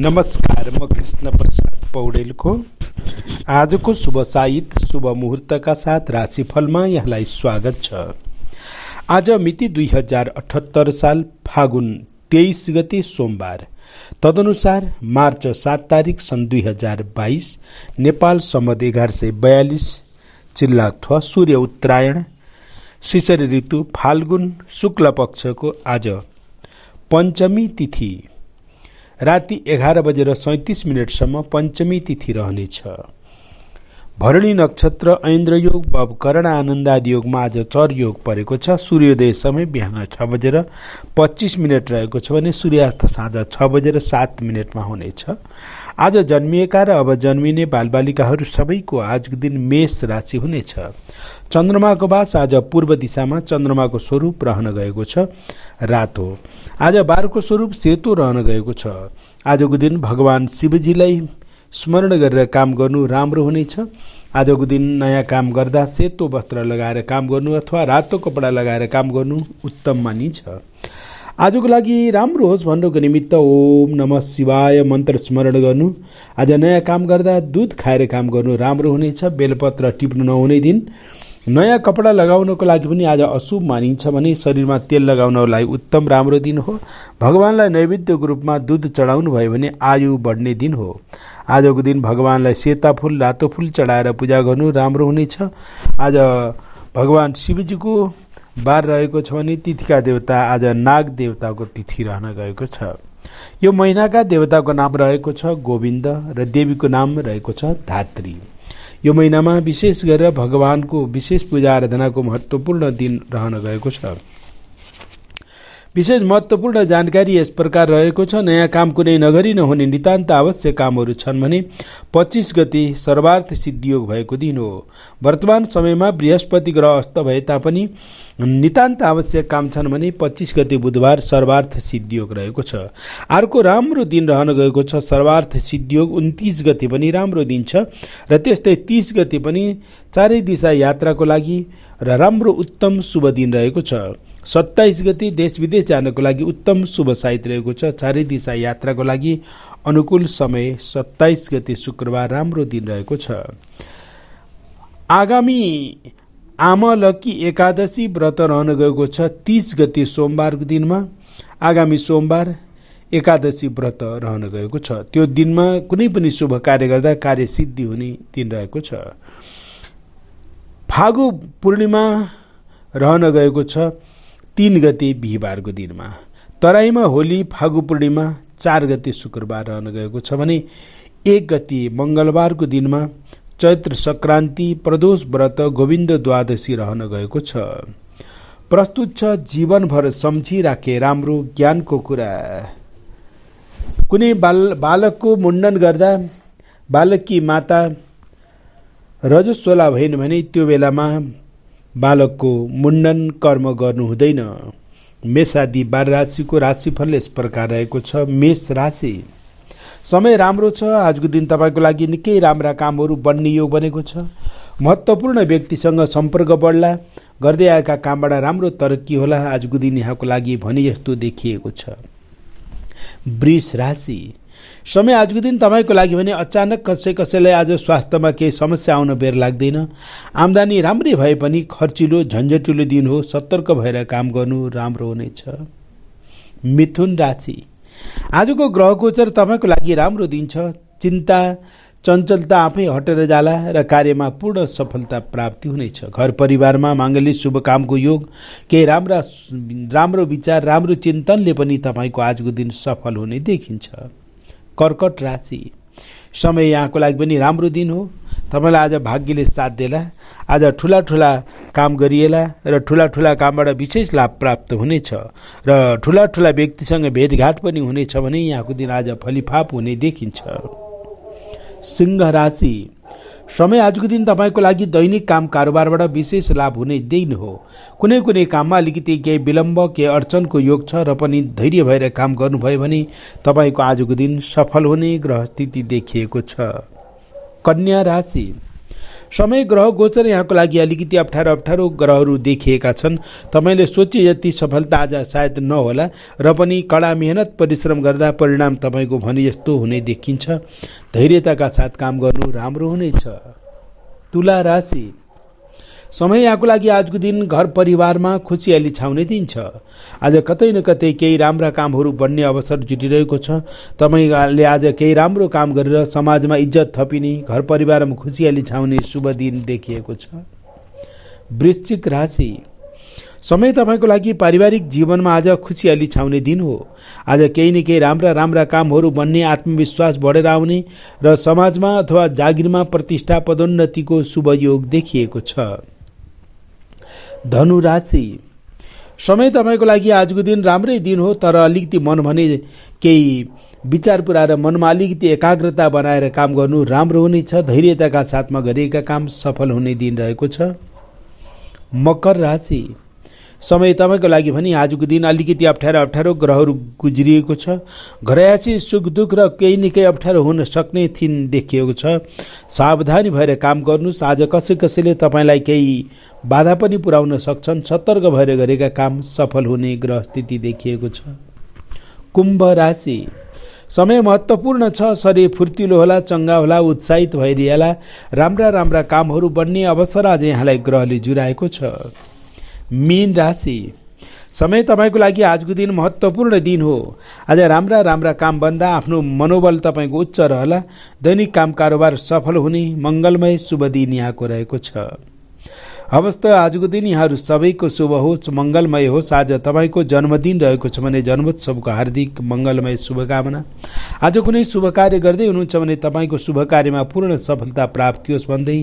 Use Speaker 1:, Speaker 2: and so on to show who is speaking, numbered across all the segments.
Speaker 1: नमस्कार म कृष्ण प्रसाद पौडेलको आजको शुभ साहित्य शुभ मुहुर्तका साथ राशिफलमा यहाँलाई स्वागत छ आज मिति दुई हजार अठहत्तर साल फागुन तेइस गते सोमबार तदनुसार मार्च सात तारिक सन् दुई हजार बाइस नेपाल सम्बन्ध एघार सय बयालिस चिल्ला थ सूर्य उत्तरायण शिशिर ऋतु फाल्गुन शुक्ल पक्षको आज पञ्चमी तिथि राति एघार बजेर सैँतिस मिनटसम्म पञ्चमी तिथि रहनेछ भरणी नक्षत्र ऐन्द्रयोग वा करण आनन्दादि योगमा आज चर योग परेको छ सूर्योदय समय बिहान छ बजेर पच्चिस मिनट रहेको छ भने सूर्यास्त साँझ छ बजेर सात मिनटमा हुनेछ आज जन्मिएका र अब जन्मिने बालबालिकाहरू सबैको आजको दिन मेष राशि हुनेछ चन्द्रमाको बास आज पूर्व दिशामा चन्द्रमाको स्वरूप रहन गएको छ रातो आज बारको स्वरूप सेतो रहन गएको छ आजको दिन भगवान् शिवजीलाई स्मरण गरेर काम गर्नु राम्रो हुनेछ आजको दिन नयाँ काम गर्दा सेतो वस्त्र लगाएर काम गर्नु अथवा रातो कपडा लगाएर काम गर्नु उत्तम मानिन्छ आजको लागि राम्रो होस् भन्नुको निमित्त ओम नम शिवाय मन्त्र स्मरण गर्नु आज नयाँ काम गर्दा दुध खाएर काम गर्नु राम्रो हुनेछ बेलपत्र टिप्नु नहुने दिन नयाँ कपडा लगाउनको लागि पनि आज अशुभ मानिन्छ भने शरीरमा तेल लगाउनलाई उत्तम राम्रो दिन हो भगवान्लाई नैवेद्यको रूपमा दुध चढाउनु भयो भने आयु बढ्ने दिन हो आजको दिन भगवान्लाई सेता फुल रातो फुल चढाएर पूजा गर्नु राम्रो हुनेछ आज भगवान् शिवजीको बार रहेको छ भने तिथिका देवता आज नाग देवताको तिथि रहन गएको छ यो महिनाका देवताको नाम रहेको छ गोविन्द र देवीको नाम रहेको छ धात्री यो महिनामा विशेष गरेर भगवानको विशेष पूजा आराधनाको महत्त्वपूर्ण दिन रहन गएको छ विशेष महत्त्वपूर्ण जानकारी यस प्रकार रहेको छ नयाँ काम कुनै नगरी नहुने नितान्त आवश्यक कामहरू छन् भने पच्चिस गति सर्वार्थ सिद्धियोग भएको दिन हो वर्तमान समयमा बृहस्पति ग्रह अस्त भए तापनि नितान्त आवश्यक काम छन् भने पच्चिस गति बुधबार सर्वार्थ सिद्धियोग रहेको छ अर्को राम्रो दिन रहन गएको छ सर्वार्थ सिद्धियोग उन्तिस गति पनि राम्रो दिन छ र त्यस्तै तिस गति पनि चारै दिशा यात्राको लागि र राम्रो उत्तम शुभ दिन रहेको छ सत्ताइस गति देश विदेश जानको लागि उत्तम शुभ साइत रहेको छ चारै दिशा यात्राको लागि अनुकूल समय सत्ताइस गति शुक्रबार राम्रो दिन रहेको छ आगामी लकी एकादशी व्रत रहन गएको छ तिस गति सोमबारको दिनमा आगामी सोमबार एकादशी व्रत रहन गएको छ त्यो दिनमा कुनै पनि शुभ कार्य गर्दा कार्य सिद्धि हुने दिन रहेको छ फागु पूर्णिमा रहन गएको छ तिन गते बिहिबारको दिनमा तराईमा होली फागु पूर्णिमा चार गते शुक्रबार रहन गएको छ भने एक गते मङ्गलबारको दिनमा चैत्र सङ्क्रान्ति प्रदोष व्रत गोविन्द द्वादशी रहन गएको छ प्रस्तुत छ जीवनभर सम्झिराखे राम्रो ज्ञानको कुरा कुनै बाल बालकको मुण्डन गर्दा बालकी माता रजस्वला भइन् भने त्यो बेलामा बालकको मुण्डन कर्म गर्नु हुँदैन मेष आदि बार राशिको राशिफल यस प्रकार रहेको छ मेष राशि समय राम्रो छ आजको दिन तपाईँको लागि निकै राम्रा कामहरू बन्ने योग बनेको छ महत्त्वपूर्ण व्यक्तिसँग सम्पर्क बढ्ला गर्दै आएका कामबाट राम्रो तरक्की होला आजको दिन यहाँको लागि भने जस्तो देखिएको छ वृष राशि समय आजको दिन तपाईँको लागि भने अचानक कसै कसैलाई आज स्वास्थ्यमा केही समस्या आउन बेर लाग्दैन आम्दानी राम्रै भए पनि खर्चिलो झन्झटिलो दिन हो सतर्क भएर काम गर्नु राम्रो हुनेछ मिथुन राशि आजको ग्रह गोचर तपाईँको लागि राम्रो दिन छ चिन्ता चञ्चलता आफै हटेर जाला र कार्यमा पूर्ण सफलता प्राप्ति हुनेछ घर परिवारमा माङ्गलिक शुभ कामको योग केही राम्रा राम्रो विचार राम्रो चिन्तनले पनि तपाईँको आजको दिन सफल हुने देखिन्छ कर्कट राशि समय यहाँको लागि पनि राम्रो दिन हो तपाईँलाई आज भाग्यले साथ दिएला आज ठुला ठुला काम गरिएला र ठुला ठुला कामबाट विशेष लाभ प्राप्त हुनेछ र ठुला ठुला व्यक्तिसँग भेटघाट पनि हुनेछ भने यहाँको दिन आज फलिफाप हुने देखिन्छ सिंह राशि समय आजको दिन तपाईँको लागि दैनिक काम कारोबारबाट विशेष लाभ हुने दिन हो कुनै कुनै काममा अलिकति केही विलम्ब केही अडचनको योग छ र पनि धैर्य भएर काम गर्नुभयो भने तपाईँको आजको दिन सफल हुने ग्रह स्थिति देखिएको छ कन्या राशि समय ग्रह गोचर यहाँको लागि अलिकति अप्ठ्यारो अप्ठ्यारो ग्रहहरू देखिएका छन् तपाईँले सोचे यति सफलता आज सायद नहोला र पनि कडा मेहनत परिश्रम गर्दा परिणाम तपाईँको भने यस्तो हुने देखिन्छ धैर्यताका साथ काम गर्नु राम्रो हुनेछ तुला राशि समय यहाँको लागि आजको दिन घर परिवारमा खुसियाली छाउने दिन छ आज कतै न कतै केही राम्रा कामहरू बन्ने अवसर जुटिरहेको छ तपाईँले आज केही राम्रो काम गरेर समाजमा इज्जत थपिने घर परिवारमा खुसियाली छाउने शुभ दिन देखिएको छ वृश्चिक राशि समय तपाईँको लागि पारिवारिक जीवनमा आज खुसियाली छाउने दिन हो आज केही न केही राम्रा राम्रा कामहरू बन्ने आत्मविश्वास बढेर आउने र समाजमा अथवा जागिरमा प्रतिष्ठा पदोन्नतिको शुभ योग देखिएको छ धनु राशि समय तपाईँको लागि आजको दिन राम्रै दिन हो तर अलिकति मन भने केही विचार पुऱ्याएर मनमा अलिकति एकाग्रता बनाएर काम गर्नु राम्रो हुनेछ धैर्यताका साथमा गरिएका काम सफल हुने दिन रहेको छ मकर राशि समय तपाईँको लागि भने आजको दिन अलिकति अप्ठ्यारो अप्ठ्यारो ग्रहहरू गुज्रिएको छ घरयासी सुख दुःख र केही न केही अप्ठ्यारो हुन सक्ने थिन देखिएको छ सावधानी भएर काम गर्नुहोस् आज कसै कसैले तपाईँलाई केही बाधा पनि पुर्याउन सक्छन् सतर्क भएर गरेका काम सफल हुने ग्रह स्थिति देखिएको छ कुम्भ राशि समय महत्त्वपूर्ण छ शरीर फुर्तिलो होला चङ्गा होला उत्साहित भइरहेला राम्रा राम्रा कामहरू बन्ने अवसर आज यहाँलाई ग्रहले जुराएको छ मीन राशि समय तपाईँको लागि आजको दिन महत्त्वपूर्ण दिन हो आज राम्रा राम्रा काम बन्दा आफ्नो मनोबल तपाईँको उच्च रहला दैनिक काम कारोबार सफल हुने मङ्गलमय शुभ दिन यहाँको रहेको छ त आजको दिन यहाँहरू सबैको शुभ होस् मङ्गलमय होस् आज तपाईँको जन्मदिन रहेको छ भने जन्मोत्सवको हार्दिक मङ्गलमय शुभकामना आज कुनै शुभ कार्य गर्दै हुनुहुन्छ भने तपाईँको शुभ कार्यमा पूर्ण सफलता प्राप्ति होस् भन्दै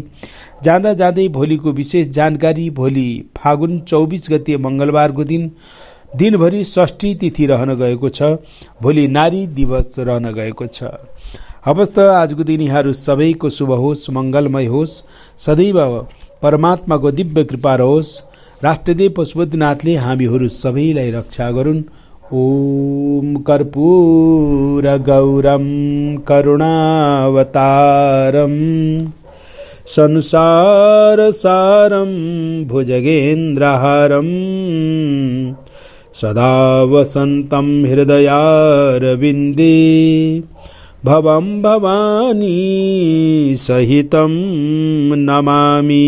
Speaker 1: जाँदा जाँदै भोलिको विशेष जानकारी भोलि फागुन चौबिस गते मङ्गलबारको दिन दिनभरि षष्ठी तिथि रहन गएको छ भोलि नारी दिवस रहन गएको छ हवस् त आजको दिन यहाँहरू सबैको शुभ होस् मङ्गलमय होस् सदैव परमात्मा को दिव्य कृपा रहोस् राष्ट्रदेव पशुपतिनाथ ने हमीर सबैलाई रक्षा करूं ओम कर्पूर गौरम करुणावतारम संसार सारम भुजगेन्द्र हरम सदा वसन्तं हृदयारविंदी भवं भवानी सहितं नमामि